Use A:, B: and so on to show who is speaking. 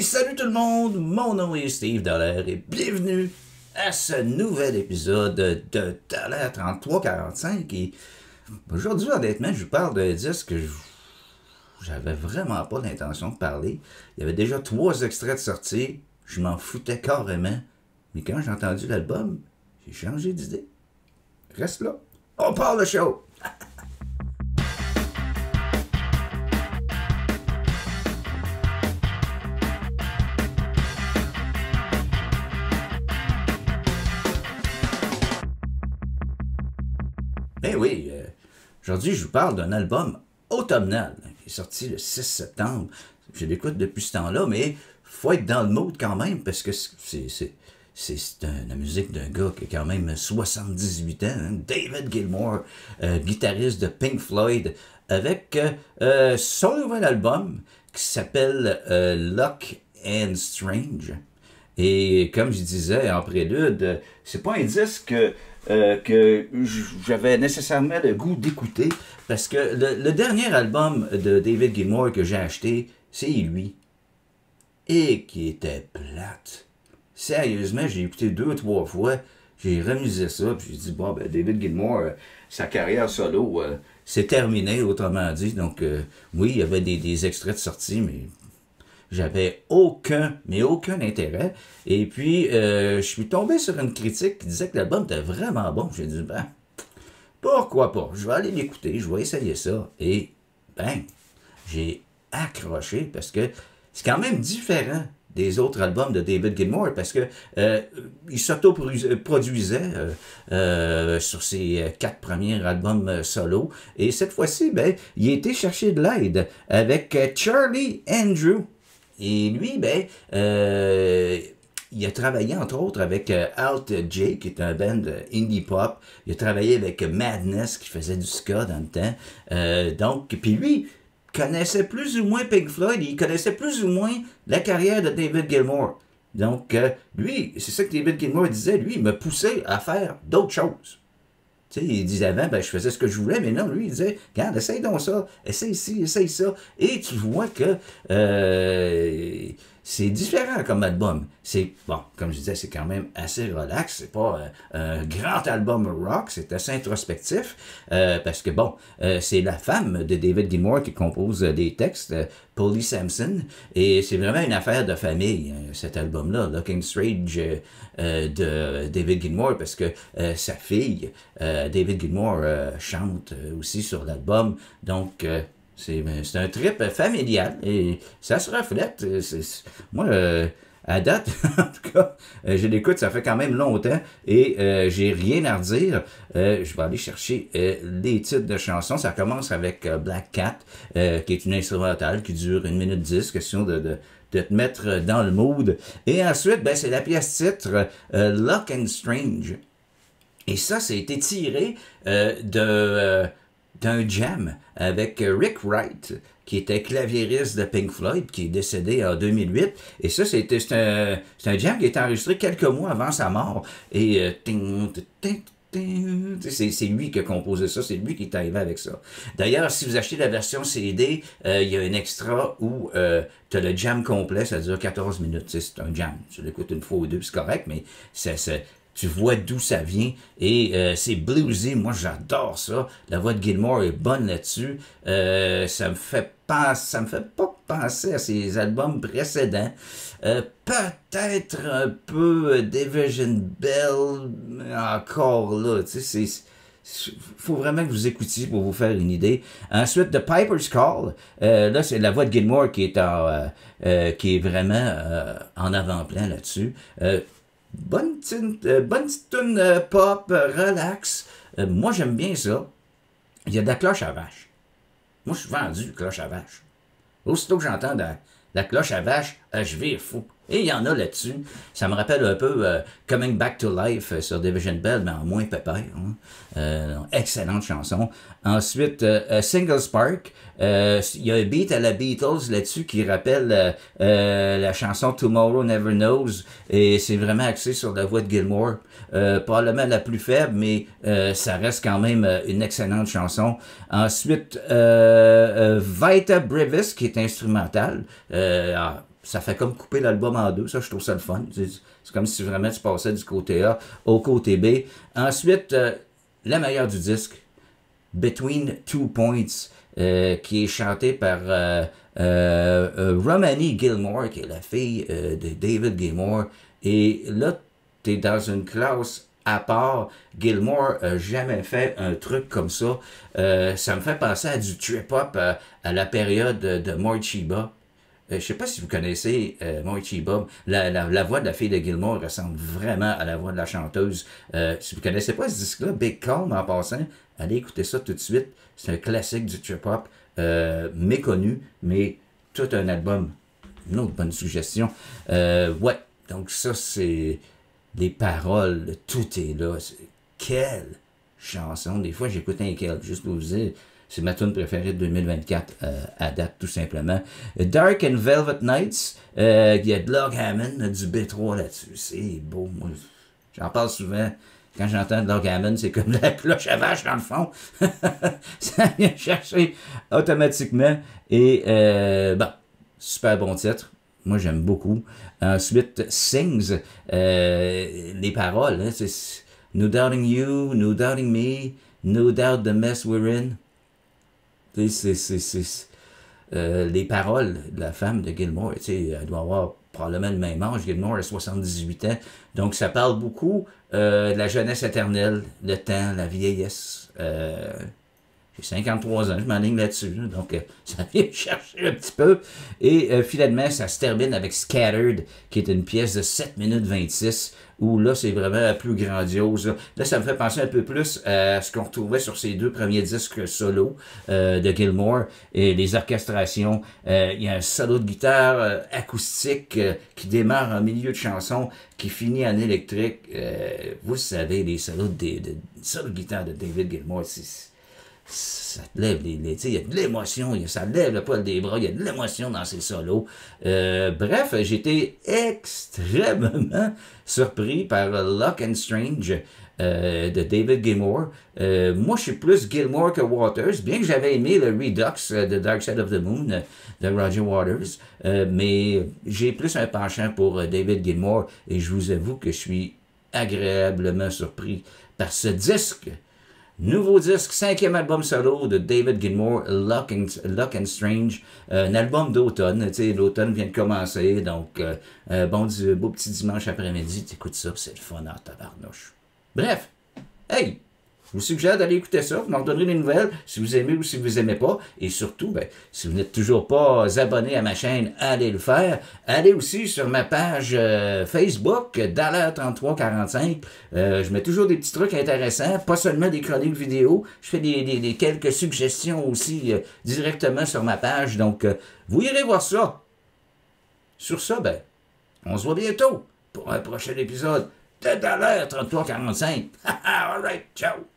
A: salut tout le monde! Mon nom est Steve dollar et bienvenue à ce nouvel épisode de Dallaire 3345. Et aujourd'hui, honnêtement, je vous parle d'un disque que j'avais vraiment pas l'intention de parler. Il y avait déjà trois extraits de sortie. Je m'en foutais carrément. Mais quand j'ai entendu l'album, j'ai changé d'idée. Reste là. On parle de show! oui, euh, aujourd'hui, je vous parle d'un album automnal hein, qui est sorti le 6 septembre. Je l'écoute depuis ce temps-là, mais faut être dans le mode quand même parce que c'est la musique d'un gars qui a quand même 78 ans, hein, David Gilmour, euh, guitariste de Pink Floyd, avec euh, son nouvel album qui s'appelle Luck and Strange. Et comme je disais en prélude, c'est pas un disque que, euh, j'avais nécessairement le goût d'écouter parce que le, dernier album de David Gilmour que j'ai acheté, c'est lui. Et qui était plate. Sérieusement, j'ai écouté deux, ou trois fois. J'ai remusé ça, puis j'ai dit, bon, ben, David Gilmour, euh, sa carrière solo, euh, c'est terminé, autrement dit. Donc, oui, il y avait des extraits de sortie, mais j'avais aucun, mais aucun intérêt. Et puis, euh, je suis tombé sur une critique qui disait que l'album était vraiment bon. J'ai dit, ben, pourquoi pas? Je vais aller l'écouter, je vais essayer ça. Et, ben, j'ai accroché parce que c'est quand même différent des autres albums de David Gilmour parce que euh, il s'auto-produisait euh, sur ses quatre premiers albums solo et cette fois-ci ben il était chercher de l'aide avec Charlie Andrew et lui, ben, euh, il a travaillé entre autres avec euh, Alt J, qui est un band indie pop. Il a travaillé avec Madness, qui faisait du ska dans le temps. Euh, donc, puis lui connaissait plus ou moins Pink Floyd, il connaissait plus ou moins la carrière de David Gilmour. Donc, lui, c'est ça que David Gilmour disait, lui, il me poussait à faire d'autres choses il disait avant, ben, je faisais ce que je voulais, mais non, lui, il disait, regarde, essaye donc ça, essaye ci, essaye ça. Et tu vois que... Euh, c'est différent comme album. C'est, bon, comme je disais, c'est quand même assez relax. C'est pas euh, un grand album rock, c'est assez introspectif. Euh, parce que, bon, euh, c'est la femme de David Gilmour qui compose des textes, Polly Sampson. Et c'est vraiment une affaire de famille, hein, cet album-là, Looking Strange de David Gilmour, parce que sa fille, David Gilmour, chante aussi sur l'album. Donc, ben, c'est un trip familial et ça se reflète. Euh, moi, euh, à date, en tout cas, euh, je l'écoute, ça fait quand même longtemps et j'ai rien à redire. je vais aller chercher les titres de chansons. Ça commence avec Black Cat, qui est une instrumentale qui dure une minute dix, question de, de de te mettre dans le mood. Et ensuite, ben, c'est la pièce titre euh, Luck and Strange. Et ça, ça a été tiré de d'un jam avec euh, Rick Wright, qui était claviériste de Pink Floyd, qui est décédé en 2008. Et ça, c'était un, un, jam qui a été enregistré quelques mois avant sa mort. Et euh, c'est lui qui a composé ça, c'est lui qui est arrivé avec ça. D'ailleurs, si vous achetez la version CD, euh, il y a un extra où tu as le jam complet, ça dure 14 minutes. C'est un jam. Tu l'écoutes une fois ou deux, c'est correct, mais c'est tu vois d'où ça vient. Et euh, c'est bluesy, moi j'adore ça. La voix de Gilmore est bonne là-dessus. Euh, ça me fait pas, ça me fait pas penser à ses albums précédents. Euh, peut-être un peu Division Bell, encore là, tu c'est faut vraiment que vous écoutiez pour vous faire une idée. Ensuite, The Piper's Call. là, c'est la voix de Gilmore qui est en, qui est vraiment en avant-plan là-dessus. Bonne petite, euh, bonne euh, pop, relax. Euh, moi, j'aime bien ça. Il y a de la cloche à vache. Moi, je suis vendu cloche à vache. Aussitôt que j'entends la, cloche à vache, je vais fou. Et il y en a là-dessus. Ça me rappelle un peu euh, Coming Back to Life euh, sur Division Bell, mais en moins pépère. Hein. Euh, excellente chanson. Ensuite, Single Spark. Il y a un beat à la Beatles là-dessus qui rappelle la chanson Tomorrow Never Knows. Et c'est vraiment axé sur la voix de Gilmore. probablement la plus faible, mais ça reste quand même une excellente chanson. Ensuite, Vita Brevis, qui est instrumentale. Ah, ça fait comme couper l'album en deux. Ça, je trouve ça le fun. C'est comme si vraiment tu passais du côté A au côté B. Ensuite, euh, la meilleure du disque, Between Two Points, euh, qui est chantée par euh, Romani Gilmore, qui est la fille de David Gilmore. Et là, tu es dans une classe à part. Gilmore n'a jamais fait un truc comme ça. ça me fait penser à du trip-hop à la période de Moichiba. Euh, je sais pas si vous connaissez euh, Moichi Bob, la, la, voix de la fille de Gilmore ressemble vraiment à la voix de la chanteuse. Euh, si vous connaissez pas ce disque-là, Big Calm en passant, allez écouter ça tout de suite. C'est un classique du trip-hop, euh, méconnu, mais tout un album. Une autre bonne suggestion. ouais, donc ça c'est des paroles, tout est là. Quelle chanson! Des fois j'écoute un quel, juste pour vous dire... C'est ma tune préférée de 2024 euh, à date, tout simplement. Dark and Velvet Nights, euh, il y a de Hammond, euh, du B3 là-dessus. C'est beau, moi. J'en parle souvent. Quand j'entends de Hammond, c'est comme la cloche à vache dans le fond. Ça vient chercher automatiquement. Et, bon, super bon titre. Moi, j'aime beaucoup. Ensuite, Sings, les paroles. Hein, c'est No doubting you, no doubting me, no doubt the mess we're in. Euh, les paroles de la femme de Gilmore. Elle doit avoir probablement le même âge. Gilmore a 78 ans. Donc, ça parle beaucoup euh, de la jeunesse éternelle, le temps, la vieillesse. Euh, j'ai 53 ans, je m'enligne là-dessus. Donc, euh, ça vient me chercher un petit peu. Et euh, finalement, ça se termine avec Scattered, qui est une pièce de 7 minutes 26, où là, c'est vraiment la plus grandiose. Là. ça me fait penser un peu plus à ce qu'on retrouvait sur ces deux premiers disques solo euh, de Gilmore, et les orchestrations. Il y a un solo de guitare acoustique qui démarre en milieu de chanson, qui finit en électrique. vous savez, les solos de, de, de, de guitare de David Gilmore, c'est ça te lève les, les il y a de l'émotion, ça lève le poil des bras, il y a de l'émotion dans ces solos. Euh, bref, j'étais extrêmement surpris par Luck and Strange euh, de David Gilmour. Euh, moi, je suis plus Gilmour que Waters, bien que j'avais aimé le Redux euh, de Dark Side of the Moon de Roger Waters, mais j'ai plus un penchant pour David Gilmour et je vous avoue que je suis agréablement surpris par ce disque Nouveau disque, cinquième album solo de David Gilmour, Luck and, Strange, euh, un album d'automne. L'automne vient de commencer, donc euh, euh, bon beau petit dimanche après-midi, t'écoutes ça, c'est le fun ta tabarnouche. Bref, hey, je vous suggère d'aller écouter ça, vous m'en donnerez des nouvelles, si vous aimez ou si vous n'aimez pas. Et surtout, ben, si vous n'êtes toujours pas abonné à ma chaîne, allez le faire. Allez aussi sur ma page euh, Facebook, Dollar3345. Euh, je mets toujours des petits trucs intéressants, pas seulement des chroniques vidéo. Je fais des, quelques suggestions aussi euh, directement sur ma page. Donc, vous irez voir ça. Sur ça, ben, on se voit bientôt pour un prochain épisode de Dollar3345. All right, ciao!